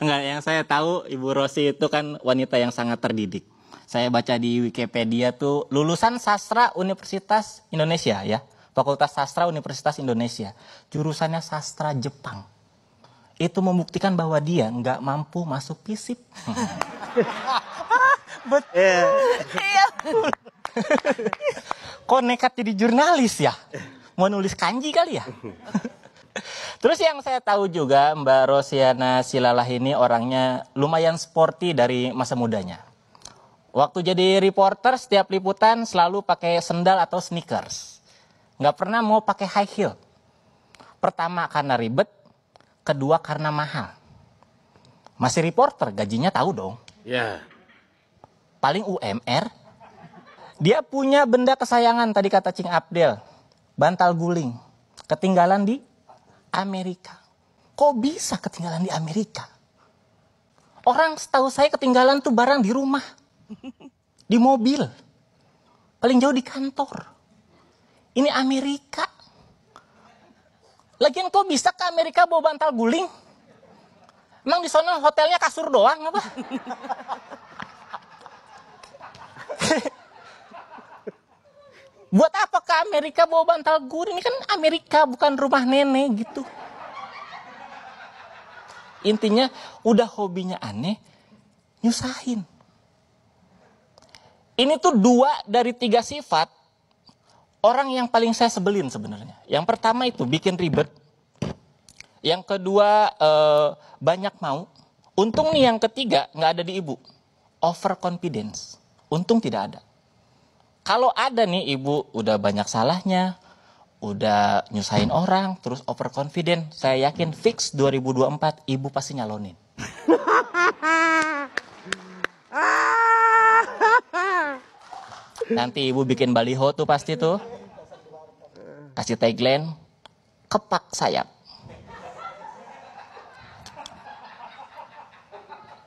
Enggak, yang saya tahu Ibu Rosi itu kan wanita yang sangat terdidik. Saya baca di Wikipedia tuh lulusan sastra Universitas Indonesia ya. Fakultas Sastra Universitas Indonesia. Jurusannya sastra Jepang. Itu membuktikan bahwa dia nggak mampu masuk fisip. Betul. Iya. iya. Kok nekat jadi jurnalis ya? Mau nulis kanji kali ya? Terus yang saya tahu juga Mbak Rosiana Silalah ini orangnya lumayan sporty dari masa mudanya. Waktu jadi reporter setiap liputan selalu pakai sendal atau sneakers. Nggak pernah mau pakai high heel. Pertama karena ribet, kedua karena mahal. Masih reporter, gajinya tahu dong. Ya. Yeah. Paling UMR. Dia punya benda kesayangan tadi kata Cing Abdel. Bantal guling. Ketinggalan di Amerika. Kok bisa ketinggalan di Amerika? Orang setahu saya ketinggalan tuh barang di rumah, di mobil, paling jauh di kantor. Ini Amerika. Lagian kok bisa ke Amerika bawa bantal guling? Emang di sana hotelnya kasur doang apa? Buat apa? Amerika bawa bantal guling ini kan Amerika bukan rumah nenek gitu intinya udah hobinya aneh nyusahin ini tuh dua dari tiga sifat orang yang paling saya sebelin sebenarnya yang pertama itu bikin ribet yang kedua eh, banyak mau untung nih yang ketiga nggak ada di ibu confidence untung tidak ada kalau ada nih ibu udah banyak salahnya, udah nyusahin orang, terus overconfident, saya yakin fix 2024 ibu pasti nyalonin. Nanti ibu bikin baliho tuh pasti tuh. Kasih tagline, kepak sayap.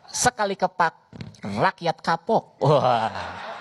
Sekali kepak, rakyat kapok. Wah.